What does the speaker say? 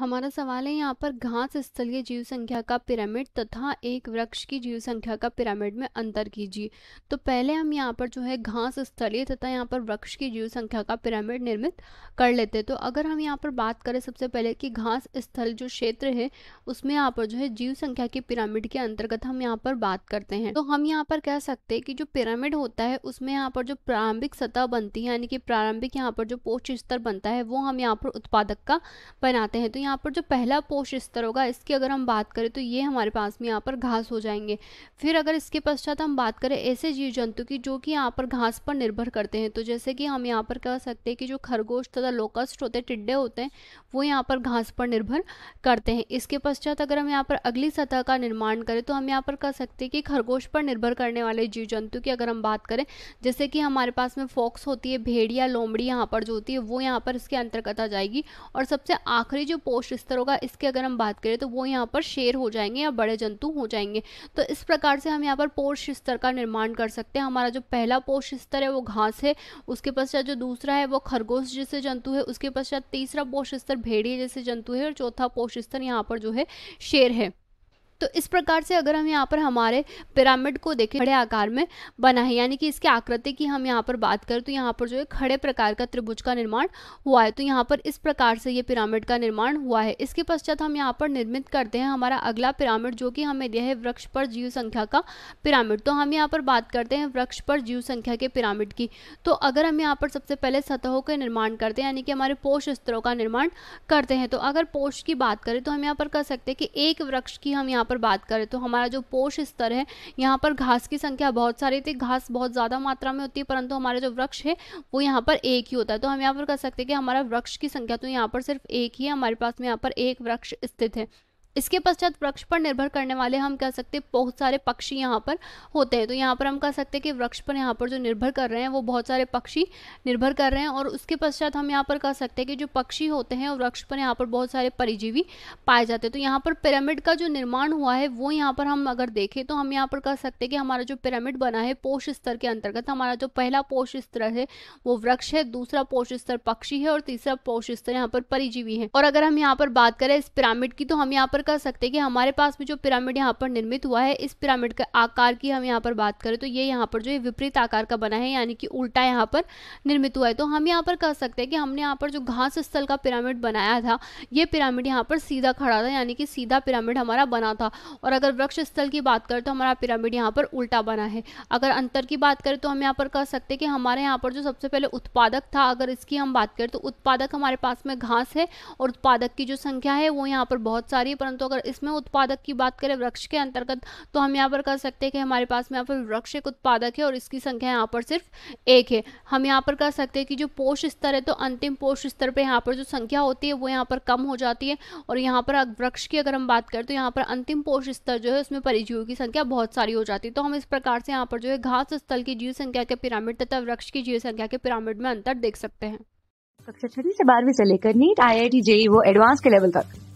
हमारा सवाल है यहाँ पर घास स्थलीय जीव संख्या का पिरामिड तथा एक वृक्ष की जीव संख्या का पिरामिड में अंतर कीजिए तो पहले हम यहाँ पर जो है घास स्थलीय तथा यहाँ पर वृक्ष की जीव संख्या का पिरामिड निर्मित कर लेते हैं तो अगर हम यहाँ पर बात करें सबसे पहले कि घास स्थल जो क्षेत्र है उसमें यहाँ पर जो है जीव संख्या के पिरामिड के अंतर्गत हम यहाँ पर बात करते हैं तो हम यहाँ पर कह सकते हैं कि जो पिरामिड होता है उसमें यहाँ पर जो प्रारंभिक सतह बनती है यानी कि प्रारंभिक यहाँ पर जो पोष स्तर बनता है वो हम यहाँ पर उत्पादक का बनाते हैं तो यहाँ यहाँ पर जो पहला पोष स्तर होगा इसकी अगर हम बात करें तो ये हमारे पास में यहाँ पर घास हो जाएंगे फिर अगर इसके पश्चात हम बात करें ऐसे जीव जंतु की जो कि यहाँ पर घास पर निर्भर करते हैं तो जैसे कि हम यहाँ पर कह सकते हैं कि जो खरगोश तथा लोकस्ट होते हैं टिड्डे होते हैं वो यहाँ पर घास पर निर्भर करते हैं इसके पश्चात अगर हम यहाँ पर अगली सतह का निर्माण करें तो हम यहाँ पर कह सकते हैं कि खरगोश पर निर्भर करने वाले जीव जंतु की अगर हम बात करें जैसे कि हमारे पास में फॉक्स होती है भेड़िया लोमड़ी यहाँ पर जो होती है वो यहाँ पर इसके अंतर्गत आ जाएगी और सबसे आखिरी जो पोस्ट कोष्ठ स्तर होगा इसकी अगर हम बात करें तो वो यहाँ पर शेर हो जाएंगे या बड़े जंतु हो जाएंगे तो इस प्रकार से हम यहाँ पर पोष स्तर का निर्माण कर सकते हैं हमारा जो पहला पोष स्तर है वो घास है उसके पश्चात जो दूसरा है वो खरगोश जैसे जंतु है उसके पश्चात तीसरा पोष स्तर भेड़िए जैसे जंतु है और चौथा पोष स्तर यहाँ पर जो है शेर है तो इस प्रकार से अगर हम यहाँ पर हमारे पिरामिड को देखें बड़े आकार में बना है यानी कि इसके आकृति की हम यहाँ पर बात करें तो यहाँ पर जो है खड़े प्रकार का त्रिभुज का निर्माण हुआ है तो यहाँ पर इस प्रकार से ये पिरामिड का निर्माण हुआ है इसके पश्चात हम यहाँ पर निर्मित करते हैं हमारा अगला पिरामिड जो कि हमें दिया है वृक्ष पर जीव संख्या का पिरामिड तो हम यहाँ पर बात करते हैं वृक्ष पर जीव संख्या के पिरामिड की तो अगर हम यहाँ पर सबसे पहले सतहों का निर्माण करते हैं यानी कि हमारे पोष स्तरों का निर्माण करते हैं तो अगर पोष की बात करें तो हम यहाँ पर कह सकते हैं कि एक वृक्ष की हम यहाँ पर बात करें तो हमारा जो पोष स्तर है यहाँ पर घास की संख्या बहुत सारी थी घास बहुत ज़्यादा मात्रा में होती है परंतु हमारा जो वृक्ष है वो यहाँ पर एक ही होता है तो हम यहाँ पर कह सकते हैं कि हमारा वृक्ष की संख्या तो यहाँ पर सिर्फ एक ही है हमारे पास में यहाँ पर एक वृक्ष स्थित है इसके पश्चात वृक्ष पर निर्भर करने वाले हम कह सकते हैं बहुत सारे पक्षी यहाँ पर होते हैं तो यहाँ पर हम कह सकते हैं कि वृक्ष पर यहाँ पर जो निर्भर कर रहे हैं वो बहुत सारे पक्षी निर्भर कर रहे हैं और उसके पश्चात हम यहाँ पर कह सकते हैं कि जो पक्षी होते हैं वृक्ष पर यहाँ पर बहुत सारे परिजीवी पाए जाते हैं तो यहाँ पर पिरामिड का जो निर्माण हुआ है वो यहाँ पर हम अगर देखें तो हम यहाँ पर कह सकते हैं कि हमारा जो पिरामिड बना है पोष स्तर के अंतर्गत हमारा जो पहला पोष स्तर है वो वृक्ष है दूसरा पोष स्तर पक्षी है और तीसरा पोष स्तर यहाँ पर परिजीवी है और अगर हम यहाँ पर बात करें इस पिरामिड की तो हम यहाँ पर पर कर सकते हैं कि हमारे पास में जो पिरामिड यहाँ पर निर्मित हुआ है इस पिरामिड के आकार की हम यहाँ पर बात करें तो ये यहाँ पर जो विपरीत आकार का बना है यानी कि उल्टा यहाँ पर निर्मित हुआ है तो हम यहाँ पर कह सकते हैं कि हमने यहाँ पर जो घास स्थल का पिरामिड बनाया था ये पिरामिड यहाँ पर सीधा खड़ा था यानी कि सीधा पिरामिड हमारा बना था और अगर वृक्ष स्थल की बात करें तो हमारा पिरामिड यहाँ पर उल्टा बना है अगर अंतर की बात करें तो हम यहाँ पर कह सकते हैं कि हमारे यहाँ पर जो सबसे पहले उत्पादक था अगर इसकी हम बात करें तो उत्पादक हमारे पास में घास है और उत्पादक की जो संख्या है वो यहाँ पर बहुत सारी है परंतु तो अगर इसमें उत्पादक की बात करें वृक्ष के अंतर्गत तो हम यहाँ पर कह सकते हैं कि हमारे पास में यहाँ पर वृक्ष एक उत्पादक है और इसकी संख्या यहाँ पर सिर्फ एक है हम यहाँ पर कह सकते हैं कि जो पोष स्तर है तो अंतिम पोष स्तर पर यहाँ पर जो संख्या होती है वो यहाँ पर कम हो जाती है और यहाँ पर वृक्ष की अगर हम बात करें तो यहाँ पर अंतिम पोष स्तर जो है उसमें परिजीवों की संख्या बहुत सारी हो जाती है तो हम इस प्रकार से यहाँ पर जो है घास स्थल की जीव संख्या के पिरामिड तथा वृक्ष की जीव संख्या के पिरामिड में अंतर देख सकते हैं कक्षा छठी से बारहवीं से लेकर NEET I I T JEE वो एडवांस के लेवल तक